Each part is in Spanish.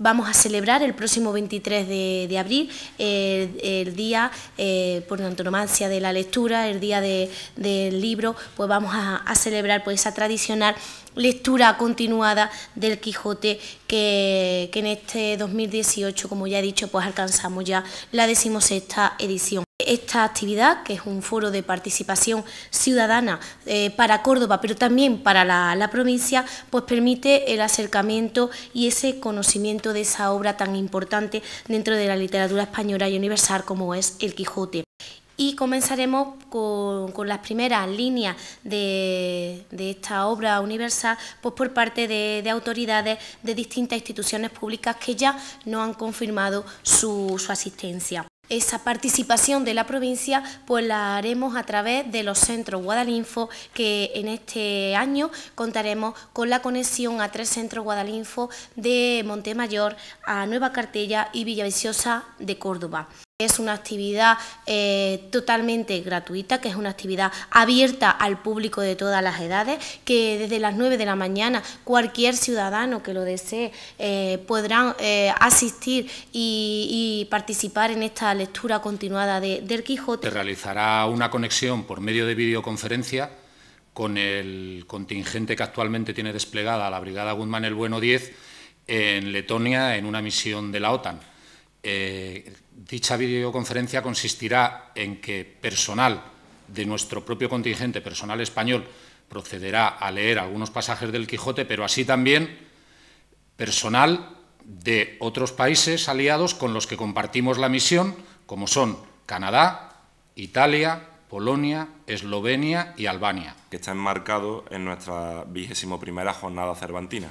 vamos a celebrar el próximo 23 de, abril eh, el, día eh, por la antonomancia de la lectura, el día del libro, pues vamos a, celebrar pues, esa tradicional lectura continuada del Quijote que, que en este 2018, como ya he dicho, pues alcanzamos ya la decimosexta edición esta actividad, que es un foro de participación ciudadana eh, para Córdoba, pero también para la, provincia, pues permite el acercamiento y ese conocimiento de esa obra tan importante dentro de la literatura española y universal como es El Quijote. Y comenzaremos con, las primeras líneas de, esta obra universal pues por parte de, autoridades de distintas instituciones públicas que ya no han confirmado su asistencia. Esa participación de la provincia pues la haremos a través de los centros Guadalinfo que en este año contaremos con la conexión a tres centros Guadalinfo de Montemayor, a Nueva Cartella y Villaviciosa de Córdoba. Es una actividad eh, totalmente gratuita, que es una actividad abierta al público de todas las edades, que desde las 9 de la mañana cualquier ciudadano que lo desee eh, podrá eh, asistir y, participar en esta lectura continuada de, del Quijote. Se realizará una conexión por medio de videoconferencia con el contingente que actualmente tiene desplegada la Brigada Guzmán el Bueno 10 en Letonia en una misión de la OTAN. Eh, dicha videoconferencia consistirá en que personal de nuestro propio contingente, personal español, procederá a leer algunos pasajes del Quijote, pero así también personal de otros países aliados con los que compartimos la misión, como son Canadá, Italia, Polonia, Eslovenia y Albania. Que está enmarcado en nuestra vigésimo primera jornada cervantina.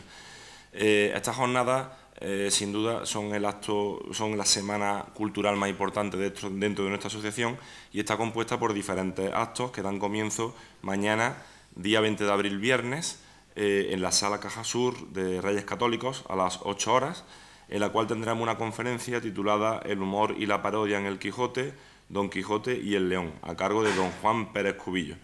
Eh, esta jornada eh, sin duda son el acto, son la semana cultural más importante dentro, de nuestra asociación y está compuesta por diferentes actos que dan comienzo mañana, día 20 de abril, viernes, eh, en la sala Caja Sur de Reyes Católicos a las 8 horas, en la cual tendremos una conferencia titulada El humor y la parodia en el Quijote, Don Quijote y el León, a cargo de don Juan Pérez Cubillo.